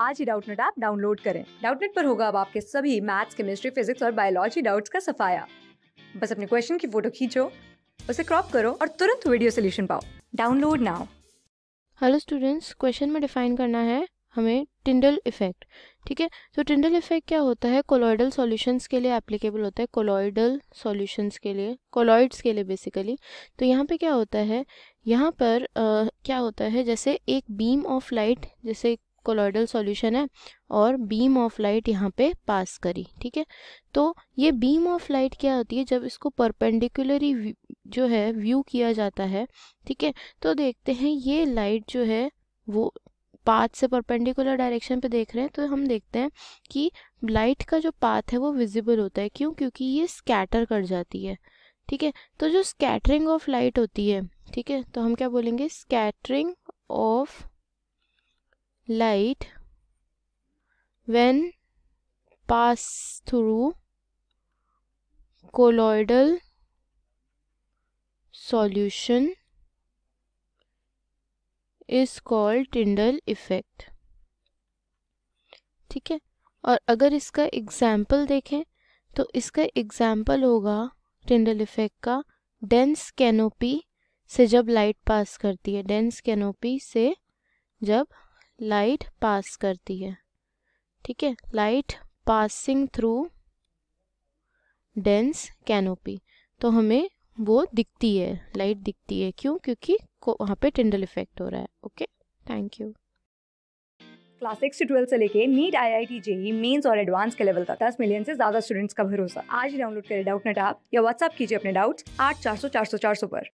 आज ही Doubtnut app download करें डाउटनेट पर होगा अब आपके सभी मैथ्स केमिस्ट्री फिजिक्स और बायोलॉजी डाउट्स का सफाया बस अपने क्वेश्चन की फोटो खींचो उसे क्रॉप करो और तुरंत वीडियो सोल्यूशन पाओ download now hello students question में डिफाइन करना है हमें टिंडल इफेक्ट ठीक है तो टिंडल इफेक्ट क्या होता है कोलॉइडल सॉल्यूशंस के लिए एप्लीकेबल होता है कोलॉइडल सॉल्यूशंस के लिए कोलॉइड्स के लिए बेसिकली तो यहाँ पे क्या होता है यहाँ पर आ, क्या होता है जैसे एक बीम ऑफ लाइट जैसे कोलॉइडल सॉल्यूशन है और बीम ऑफ लाइट यहाँ पे पास करी ठीक है तो ये बीम ऑफ लाइट क्या होती है जब इसको परपेंडिकुलरी जो है व्यू किया जाता है ठीक है तो देखते हैं ये लाइट जो है वो पाथ से परपेंडिकुलर डायरेक्शन पे देख रहे हैं तो हम देखते हैं कि लाइट का जो पाथ है वो विजिबल होता है क्यों क्योंकि ये स्कैटर कर जाती है ठीक है तो जो स्कैटरिंग ऑफ लाइट होती है ठीक है तो हम क्या बोलेंगे scattering of light when pass through colloidal solution is called Tyndall effect ठीक है और अगर इसका एग्जाम्पल देखें तो इसका एग्जाम्पल होगा टिंडल इफेक्ट का डेंस कैनोपी से जब लाइट पास करती है डेंस कैनोपी से जब लाइट पास करती है ठीक है light passing through dense canopy तो हमें वो दिखती है लाइट दिखती है क्यों क्योंकि वहाँ पे टिंडल इफेक्ट हो रहा है okay thank you class six twelve से लेके NEET I I T JEE mains और एडवांस के लेवल तक दस मिलियन से ज्यादा स्टूडेंट्स का भरोसा आज डाउनलोड करें डाउट नेट आप या व्हाट्सअप कीजिए अपने डाउट्स आठ चार सौ चार सौ चार सौ पर